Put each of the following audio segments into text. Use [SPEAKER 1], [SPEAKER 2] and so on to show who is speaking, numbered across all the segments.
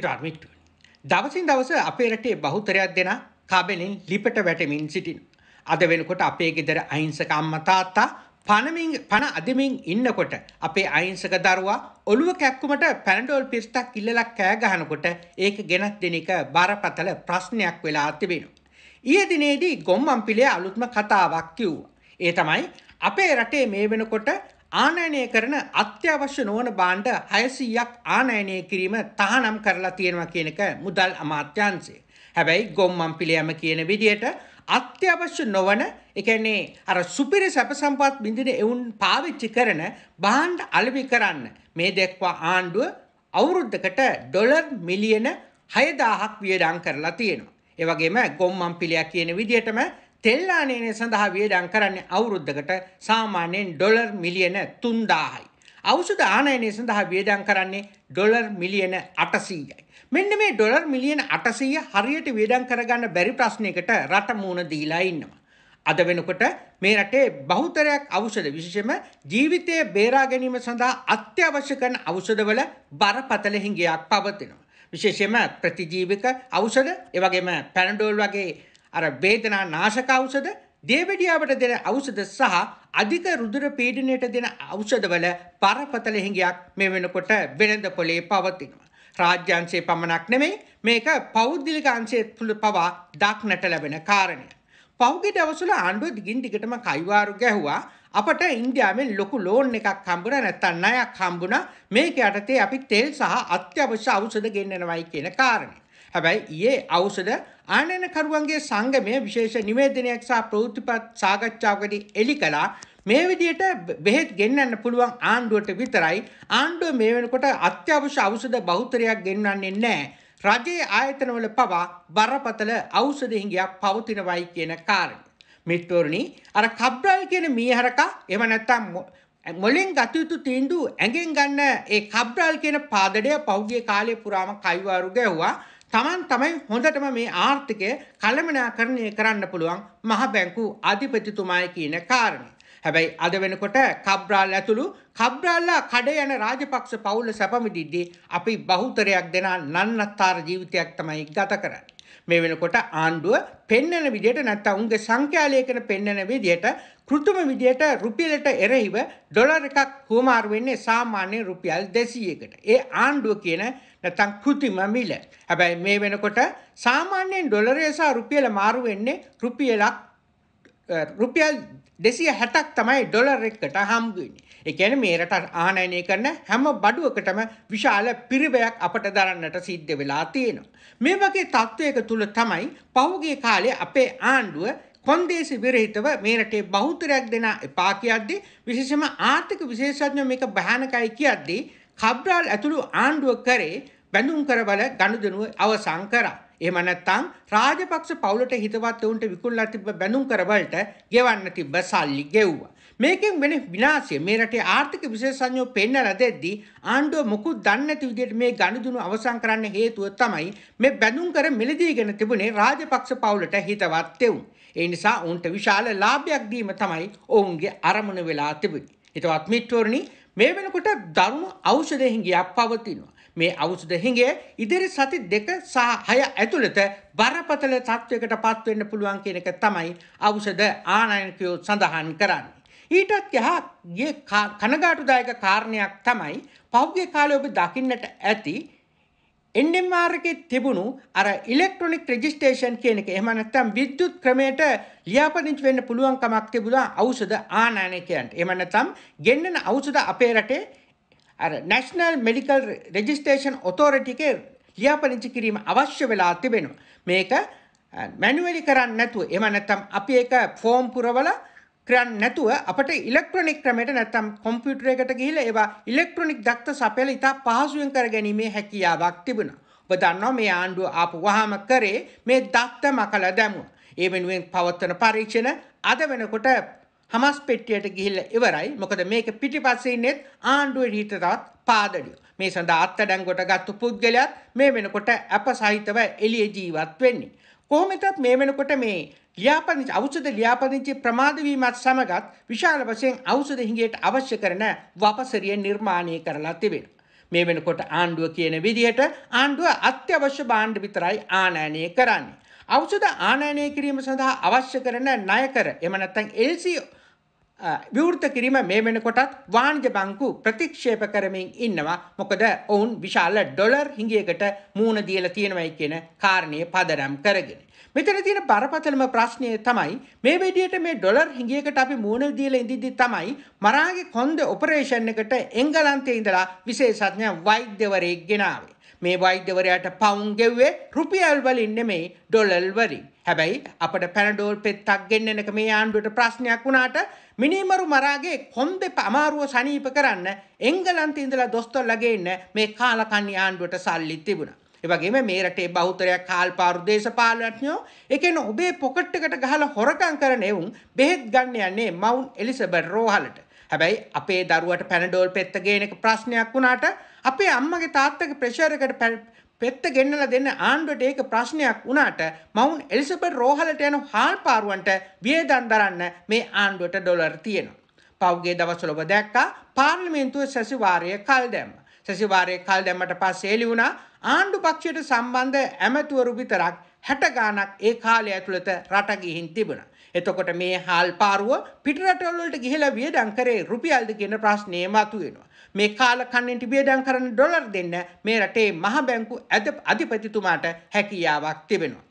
[SPEAKER 1] ඉරාර්මිට්ටුව. දවසින් දවස අපේ රටේ බහුතරයක් දෙනා කබෙලින් ලිපට වැටමින් සිටින්. අද වෙනකොට අපේ ගෙදර අහිංසක අම්මා තාත්තා පණමින් පණ අදමින් ඉන්නකොට අපේ අයිංසක දරුවා ඔළුව කැක්කුමට පැනඩෝල් පිරිස්ටක් ඉල්ලලක් කෑ ගහනකොට ඒක ගෙනත් දෙන එක බරපතල ප්‍රශ්නයක් වෙලා තිබෙනවා. ඊයේ දිනේදී ගොම්මන්පිලේ අලුත්ම කතාවක් කිව්වා. ඒ තමයි අපේ රටේ මේ වෙනකොට ආනයනය කරන අත්‍යවශ්‍ය නොවන බාණ්ඩ හයසීයක් ආනයනය කිරීම තහනම් කරලා තියෙනවා කියනක මුදල් අමාත්‍යන්සේ. හැබැයි ගොම්මම් පිළියම කියන විදියට අත්‍යවශ්‍ය නොවන එකන්නේ අර සුපිරි සැපසම්පත් බිඳින එවුන් පාවිච්චි කරන බාණ්ඩ අලවි කරන්න මේ දෙක්වා ආණ්ඩුව අවුරුද්ධකට ඩොලර් මිලියන හයදාහක් වියඩං කරලා තියෙනවා. ඒවගේම ගොම්මම් පිළියක් කියන විදිටම තෙල්ලානයනය සඳහා වියඩං කරන්නේ අවුරුද්ධකට සාමාන්‍යයෙන් ඩොලර් මිලියන තුන්දාහයි. අවුසුද ආනයනය සඳහා වියඩං කරන්නේ ඩොලර් මිලියන අටසීයයි. මෙන්න මේ ඩොලර් මිලියන අටසීය හරියට වියඩං කරගන්න බැරි ප්‍රශ්නයකට රට මූුණ දීලා ඉන්නවා. අද වෙනකොට මේ රටේ බහුතරයක් අවෂද විශෂම ජීවිතය බේරා ගැනීම සඳහා අත්‍යවශ්‍ය කරන අවෂදවල බරපතල හිංගයක් පවතිනවා. විශේෂයෙන්ම ප්‍රතිජීවක ඖෂධ එවැගේම පැනඩෝල් වගේ අර වේදනා නාශක ඖෂධ, දේවඩියාවට දෙන ඖෂධ සහ අධික රුධිර පීඩනයට දෙන ඖෂධවල පරපතල හිඟයක් මේ වෙනකොට වෙළඳ පොලේ පවතිනවා. රාජ්‍යංශයේ පමණක් නෙමෙයි මේක පෞද්ගලික අංශයේ පවා දක්නට ලැබෙන කාරණයක්. පෞගේ දවස්වල ආණ්ඩුව දිගින් දිගටම කයිවාරු ගැහුවා අපට ඉන්දියාවෙන් ලොකු ලෝන් එකක් හම්බුණා නැත්තම් ණයක් හම්බුණා මේක යටතේ අපි තෙල් සහ අත්‍යවශ්‍ය ඖෂධ ගෙන්නනවයි කියන කාරණේ. හැබැයි ඊයේ අවසර ආනයනකරුවන්ගේ සංගමය විශේෂ නිවේදනයක් සහ ප්‍රවෘත්තිපත් සාකච්ඡාවකදී එලි කළා මේ විදිහට බෙහෙත් ගෙන්නන්න පුළුවන් ආණ්ඩුවට විතරයි ආණ්ඩුව මේ වෙනකොට අත්‍යවශ්‍ය ඖෂධ බහුතරයක් ගෙන්වන්නේ නැහැ. රජයේ ආයතනවල පවා බරපතල ඖෂධ හිඟයක් පවතිනවායි කියන කාරණය. මෙට්ටෝරණි අර කබ්‍රල් කියන මීහරකා එහෙම නැත්නම් මොලෙන් ගත යුතු තීන්දුව ඇඟෙන් ගන්න ඒ කබ්‍රල් කියන පාදඩය පහුගිය කාලේ පුරාම කයිවාරු ගැහුවා. තමන් තමයි හොඳටම මේ ආර්ථිකය කළමනාකරණය කරන්න පුළුවන් මහ බැංකු අධිපතිතුමායි කියන කාරණේ. හැබැයි අද වෙනකොට කබ්‍රාල් ඇතුළු කබ්‍රාල්ලා කඩ යන රාජපක්ෂ පවුල සැපමිදිද්දී අපි බහුතරයක් දෙනා නන්නත්තර ජීවිතයක් තමයි ගත කරන්නේ. මේ වෙනකොට ආණ්ඩුව පෙන්නන විදියට නැත්නම් උන්ගේ සංඛ්‍යාලේඛන පෙන්නන විදියට કૃත්‍රිම විදියට රුපියලට එරෙහිව ඩොලර් එකක් හුවමාරු වෙන්නේ සාමාන්‍ය රුපියල් 200කට. ඒ ආණ්ඩුව කියන නැත්නම් કૃත්‍රිම මිල. හැබැයි මේ වෙනකොට සාමාන්‍යයෙන් ඩොලරය සහ රුපියල මාරු වෙන්නේ රුපියලක් රුපියල් දෙසිය හැටක් තමයි ඩොලර් එක්කට හම්ගුවන්නේ. එකැන මේ රටට ආනයනය කරන හැම බඩුවකටම විශාල පිරිවයක් අපට දරන්නට සිද්ධ වෙලා තියෙනවා. මේ වගේ තත්ත්වයක තුළ තමයි පහුගේ කාලේ අපේ ආණ්ඩුව කොන්දේසි විරහිතව මේ රටේ බෞතරයක් දෙනා එපා කියද්දී විශේෂම ආර්ථික විශේෂඥ මේක භයානකයි කියද්දී කබ්‍රාල් ඇතුළු ආණ්ඩුව කරේ බැඳුම් කරබල ගණුදනුව අවසං කරා. එහෙම නැත්නම් රාජපක්ෂ පවුලට හිතවත් වුන්ට විකුණලා තිබ්බ බැනුම් කරවලට ගෙවන්න තිබ්බ සල්ලි ගෙව්වා. මේකෙන් වෙන විනාශය මේ රටේ ආර්ථික විශේෂඥයෝ පෙන්නලා දෙද්දී ආණ්ඩුව මොකුත් දන්නේ නැති විදිහට මේ ගනුදෙනු අවසන් කරන්න හේතුව තමයි මේ බැනුම් කර මිලදීගෙන තිබුණේ රාජපක්ෂ පවුලට හිතවත් දෙවුන්. ඒ නිසා උන්ට විශාල ලාභයක් දීම තමයි ඔවුන්ගේ අරමුණ වෙලා තිබුණේ. හිතවත් මිත්‍රෝනි මේ වෙනකොට දරුණු ඖෂධ හිඟියක් පවතිනවා. මේ අවුසුද හිඟය ඉදිරි සති දෙක සහ හය ඇතුළත බරපතල තත්ත්වයකට පත්වෙන්න පුළුවන් කියන එක තමයි අවුසද ආනයනකයෝ සඳහන් කරන්නේ. ඊටත් යහා ගිය කනගාටුදායක කාරණයක් තමයි පෞද්ගල කාලේ ඔබ දකින්නට ඇති NMR එකේ තිබුණු අර ඉලෙක්ට්‍රොනික රෙජිස්ට්‍රේෂන් කියන එක එහෙම නැත්නම් විද්‍යුත් ක්‍රමයට ලියාපදිංචි වෙන්න පුළුවන් කමක් තිබුණා ඖෂධ ආනයනකයන්ට. එහෙම නැත්නම් ගෙන්නන ඖෂධ අපේ රටේ අර නැෂනල් මෙඩිකල් රෙජිස්ටේෂන් ඔතෝරිටිකේ ලියාපදිංචි කිරීම අවශ්‍ය වෙලා තිබෙනවා. මේක මැනුවලි කරන්න නැතුව එම නැත්තම් අපි ඒක ෆෝම් පුරවල ක්‍රයන් නැතුව අපට ඉලෙක්ට්‍රොනික් ක්‍රමයට නැත්තම් කොම්පියුටර් එකට ගිහිල්ලා ඒවා ඉලෙක්ට්‍රොනික් දක්ත සපයලා ඉතා පහසුවෙන් කරගැනීමේ හැකියාවක් තිබුණා. ඔබ දන්නවා මේ ආණ්ඩුව ආපු වහම කරේ මේ දත්ත මකලා දැමුවා. ඒ වෙනුවෙන් පවත්වන පරීක්ෂණ අද වෙනකොට හමස් පෙට්ටියට ගිහිල්ලා ඉවරයි. මොකද මේක පිටිපස්සේ ඉන්නේත් ආණ්ඩුවේ හිටතවත් පාදඩියෝ. මේ සඳහා අත්අඩංගුවට ගත්තු පුද්ගලයාත් මේ වෙනකොට අප සහිතව එළියේ ජීවත් වෙන්නේ. කොහොමදත් මේ වෙනකොට මේ ලියාපදිංචි ඖෂධ ලියාපදිංචි ප්‍රමාද වීමත් සමගත් විශාල වශයෙන් ඖෂධ හිඟයට අවශ්‍ය කරන වපසරිය නිර්මාණය කරලා තිබෙනවා. මේ වෙනකොට ආණ්ඩුව කියන විදිහට ආණ්ඩුව අත්‍යවශ්‍ය භාණ්ඩ විතරයි ආනයනය කරන්නේ. ඖෂධ ආනයනය කිරීම සඳහා අවශ්‍ය කරන ණය කර එම නැත්නම් LCO විවෘත කිරීම මේ වෙනකොටත් වාණිජ බංකු ප්‍රතික්ෂේප කරමින් ඉන්නවා. මොකද ඔවුන් විශාල ඩොලර් හිඟියකට මූණ දීලා තියෙනවයි කියන කාරණය පදනම් කරගෙන. මෙතන තියෙන බරපතලම ප්‍රශ්නය තමයි මේ විදියට මේ ඩොලර් හිඟියකට අපි මූණ දීලා ඉඳිද්දි තමයි මරාගේ කොන්ද ඔපරේෂන් එකට එංගලන්තයේ ඉඳලා විශේෂඥ වෛද්‍යවරයෙක් ගෙනාවේ. මේ වෛද්‍යවරයාට පවුන් ගෙව්වේ රුපියල් වලින් නෙමෙයි ඩොලර් වලින්. හැබැයි අපිට පැනඩෝල් පෙත්තක් ගෙන්නනක මේ ආණ්ඩුවට ප්‍රශ්නයක් වුණාට මිනිමරු මරාගේ කොන්ද පමාරුව සනීප කරන්න එංගලන්ත ඉඳලා දොස්තරලගේ ඉන්න මේ කාලකන්ණි ආණ්ඩුවට සල්ලිත් තිබුණා. ඒ වගේම මේ රටේ බහුතරයක් කාල්පාරු දේශපාලනඥයෝ ඒකෙන ඔබේ පොකට් එකට ගහලා හොරකම් කරන එවුන් බෙහෙත් ගන්න යන්නේ මවුන්ට් එලිසබෙත් රෝහලට. හැබැයි අපේ දරුවට පැනඩෝල් පෙත්ත ගේන එක ප්‍රශ්නයක් වුණාට අපේ අම්මගේ තාත්තගේ ප්‍රෙෂර් එකට පෙත්ත ගෙන්නල දෙන්න ආණ්ඩුවට ඒක ප්‍රශ්නයක් වුණාට මවුන් එලිසබෙත් රෝහලට යන හාල් පාරුවන්ට වියදන් දරන්න මේ ආණ්ඩුවට ඩොලර් තියෙනවා. පෞ්ගේ දවස්වල ඔබ දැක්කා පාර්ලිමේන්තුව සැසිවාරය කල් දැම්ම. සැසිවාරය කල් දැම්මට පස්සේ එළි වුණා ආණ්ඩු පක්ෂයට සම්බන්ධ ඇමතුවරු විතරක් හැට ගානක් ඒ කාලය ඇතුළත රට ගිහින් තිබුණා. එතකොට මේ හාල් පාරුව පිටරටවලට ගිහිලා වියදම් කරේ රුපියල්ද කියන ප්‍රශ්නේ මතුවෙනවා. මේ කාල කන්නෙන්ට වියදම් කරන ඩොලර් දෙන්න මේ රටේ මහ බැංකු අධිපතිතුමාට හැකියාවක් තිබෙනවා.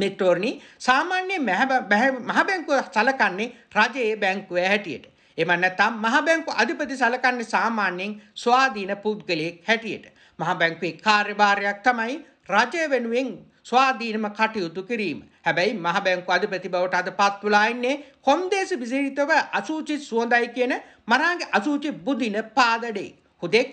[SPEAKER 1] මෙට්ටෝර්නි සාමාන්‍ය මහබැංකුව සලකන්නේ රජයේ බැංකුව හැටියට. එම නැතම් මහ බැංකු අධිපති සලකන්නේ සාමාන්‍යයෙන් ස්වාධීන පුද්ගලයෙක් හැටියට. මහ බැංකුවේ කාර්යභාරයක් තමයි රජය වෙනුවෙන් ස්වාධීනම කටයුතු කිරීම. හැබැයි මහ බැංකු අධිපති බවට අද පත් වෙලා ඉන්නේ කොන්දේසි විසිරිතව අසූචි සුවඳයි කියන මරාගේ අසූචි බුදින පාදඩේ. හුදෙක්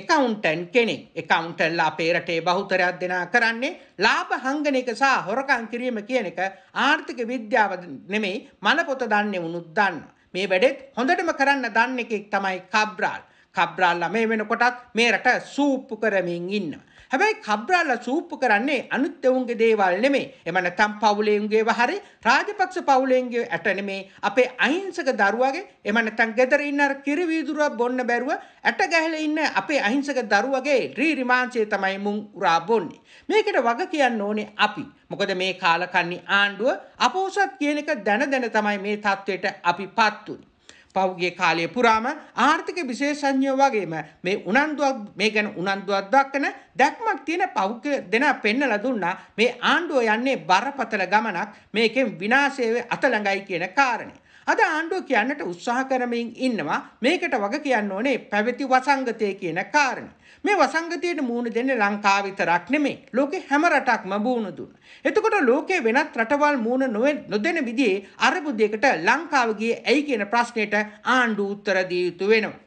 [SPEAKER 1] එකවුන්ටන් කෙනෙක් එකවුන්ටන්ලා අපේ රටේ බහුතරයක් දෙනා කරන්නේ ලාභ හංගන එක සහ හොරකම් කිරීම කියන එක ආර්ථික විද්‍යාව නෙමෙයි මල පොත දන්නේ වුණුත් දන්නවා. මේ වැඩෙත් හොඳටම කරන්න දන්න එකෙක් තමයි කබ්‍රාල්. කබ්‍රාල්ලා මේ වෙනකොටත් මේ රට සූප්පු කරමින් ඉන්නවා. හැබැයි කබ්‍රාල්ලා සූප්පු කරන්නේ අනුත් එවුන්ගේ දේවල් නෙමෙයි. එම නැත්නම් පවුලෙන්ගේව හරි රාජපක්ෂ පවුලෙන්ගේ ඇට නෙමෙයි අපේ අහිංසක දරුවගේ එම නැත්නම් ගෙදර ඉන්න අර කිරි වීදුරුවක් බොන්න බැරුව ඇට ගැහලා ඉන්න අපේ අහිංසක දරුවගේ ඩ්‍රී රිමාන්සේ තමයි මුන් උරා බොන්නේ. මේකට වග කියන්න ඕනේ අපි. මොකද මේ කාලකන්ණි ආණ්ඩුව අපෝසත් කියන එක දැන දැන තමයි මේ තත්ත්වයට අපි පත් වුනේ. පහුගිය කාලය පුරාම ආර්ථික විශේෂඥයෝ වගේම මේ උනන්දුවක් මේ ගැන උනන්දුවක් දක්වන දැක්මක් තියෙන පහුක දෙන පෙන්නලා දුන්නා මේ ආණ්ඩුව යන්නේ බරපතල ගමනක් මේකෙන් විනාශයේ අත ළඟයි කියන කාරණේ අද ආණ්ඩුව කියන්නට උත්සාහ කරමින් ඉන්නවා මේකට වග කියන්න ඕනේ පැවති වසංගතය කියන කාරණේ. මේ වසංගතයට මූුණ දෙන්න ලංකාව විතරක් නෙමේ ලෝකෙ හැම රටක්ම බූුණ දුන්න. එතකොට ලෝකයේ වෙනත් රටවල් මූුණ නොවෙන් නොදෙන විදිේ අරබුද්ධයකට ලංකාවගේ ඇයි කියන ප්‍රශ්නයට ආණ්ඩු උත්තර දිය යුතු වෙනවා.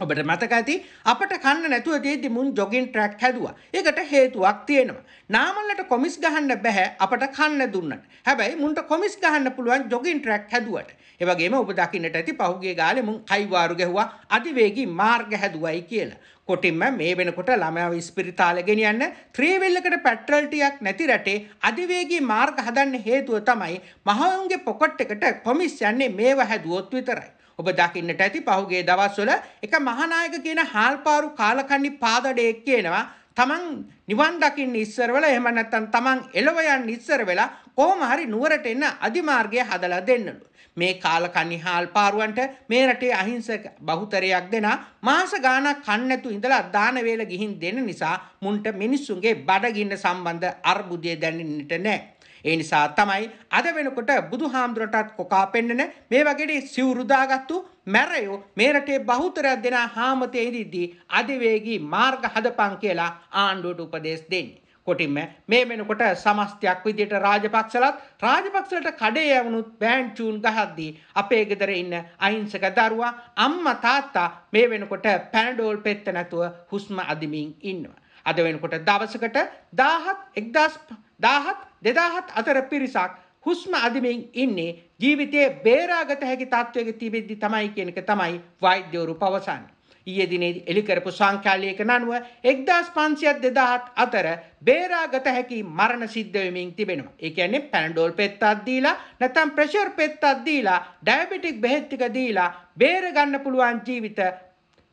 [SPEAKER 1] ඔබට මතක ඇති අපට කන්න නැතුව දීදි මුන් ජොගින් ට්‍රැක් හැදුවා. ඒකට හේතුවක් තියෙනවා. නාමල්ලට කොමිස් ගහන්න බෑ අපට කන්න දුන්නට. හැබැයි මුන්ට කොමිස් ගහන්න පුළුවන් ජොගින් ට්‍රැක් හැදුවට. ඒ වගේම ඔබ දකින්නට ඇති පහුගිය ගාලේ මුන් කයිවාරු ගැහුවා අධිවේගී මාර්ග හැදුවයි කියලා. කොටින්ම මේ වෙනකොට ළමයාව ඉස්පිරිතාල ගෙනියන්න ත්‍රීවිල්ලකට පෙට්‍රල් ටිකක් නැති රටේ අධිවේගී මාර්ග හදන්න හේතුව තමයි මහවුන්ගේ පොකට් එකට කොමිස් යන්නේ මේව හැදුවොත් විතරයි. ඔබ දකින්නට ඇති පහුගේ දවස්වල එක මහනායක කියන හාල්පාරු කාලකන්නි පාදඩයෙක් කියනවා තමන් නිවන් දකින්න ඉස්සරවල එහෙම නැත්නම් තමන් එළව යන්න ඉස්සර වෙලා කොහොම හරි නුවරට එන්න අධිමාර්ගය හදලා දෙන්නලු. මේ කාල කනිහාල් පාරුවන්ට මේ රටේ අහිංසක බහුතරයක් දෙන මාස ගාණක් කන්නැතු ඉඳලා දාන වේල ගිහින් දෙන නිසා මුන්ට මිනිස්සුන්ගේ බඩගින්න සම්බන්ධ අර්බුදය දැනෙන්නට නැහැ. ඒ නිසා තමයි අද වෙනකොට බුදුහාමුදුරටත් කොකා පෙන්නන මේ වගේ සිවුරුදාගත්තු මැරයෝ මේ රටේ බහුතරයක් දෙනා හාමතේ ඉදිද්දී අධිවේගී මාර්ග හදපන් කියලා ආණ්ඩුවට උපදෙස් දෙන්නේ. කොටින්ම මේ වෙනකොට සමස්තයක් විදියට රාජපක්ෂලත් රාජපක්ෂලට කඩේ යවුණුත් බෑන්චූන් ගහද්දී අපේ ගෙදර ඉන්න අහිංසක දරුවා අම්මා තාත්තා මේ වෙනකොට පැනඩෝල් පෙත්ත නැතුව හුස්ම අදිමින් ඉන්නවා. අද වෙනකොට දවසකට 17 1000 අතර පිරිසක් හුස්ම අදිමින් ඉන්නේ ජීවිතයේ බේරාගත හැකි තත්වයක තිබෙද්දි තමයි කියන එක තමයි වෛද්‍යවරු පවසන්නේ. ඊයේ දිනේ එළි කරපු සංඛ්‍යාලයක නනුව 1500 2007 අතර බේරාගත හැකි මරණ සිද්ධ වෙමින් තිබෙනවා. ඒ කියන්නේ පැනඩෝල් පෙත්තක් දීලා නැත්නම් ප්‍රෙෂර් පෙත්තක් දීලා ඩයබටික් බෙහෙත් ටික දීලා බේර ගන්න පුළුවන් ජීවිත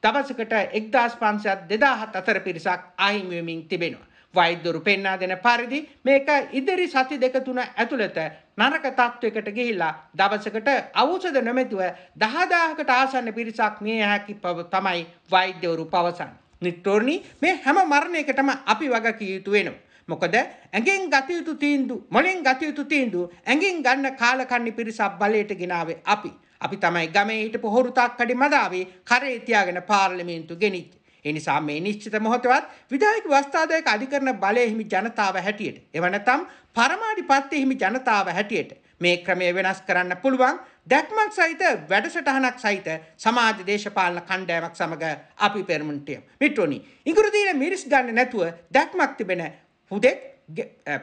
[SPEAKER 1] දවසකට 1500 2007 අතර පිරිසක් අහිමි වෙමින් තිබෙනවා. වෛද්‍යරු පෙන්වා දෙන පරිදි මේක ඉදිරි සති දෙක තුන ඇතුළත නරක තත්වයකට ගිහිල්ලා දවසකට ඖෂධ නොමැතිව 10000කට ආසන්න පිරිසක් මිය හැකි තමයි වෛද්‍යවරු පවසන්නේ. නිට්ටෝර්නි මේ හැම මරණයකටම අපි වග කිය යුතු වෙනවා. මොකද ඇඟෙන් ගත යුතු තීන්දු මොලෙන් ගත යුතු තීන්දු ඇඟෙන් ගන්න කාලකන්ණි පිරිසක් බලයට ගෙනාවේ අපි. අපි තමයි ගමේ හිටපු හොරු තාක්කඩි මදාවේ කරේ තියාගෙන පාර්ලිමේන්තු ගෙනිච්ච. එනිසා මේ නිශ්චිත මොහොතවත් විධායක වස්ථාදායක අධිකරණ බලය හිමි ජනතාව හැටියට එව නැත්නම් පරමාධිපත්‍ය හිමි ජනතාව හැටියට මේ ක්‍රමය වෙනස් කරන්න පුළුවන් දැක්මක් සහිත වැඩසටහනක් සහිත සමාජ දේශපාලන කණ්ඩායමක් සමග අපි පෙරමුණටියම් මිට්‍රෝනි ඉඟුරු දීන මිරිස් ගන්න නැතුව දැක්මක් තිබෙන හුදෙක්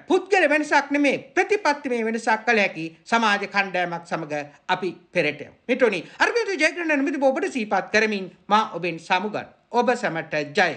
[SPEAKER 1] පුද්ගල වෙනසක් නෙමේ ප්‍රතිපත්තිමේ වෙනසක් කළ හැකි සමාජ කණ්ඩායමක් සමග අපි පෙරටයම් මිට්‍රෝනි අර්බින්ද ජයග්‍රහණ නිමිති ඔබට සීපත් කරමින් මා ඔබෙන් සමුගන්නවා ඔබ සැමට ජය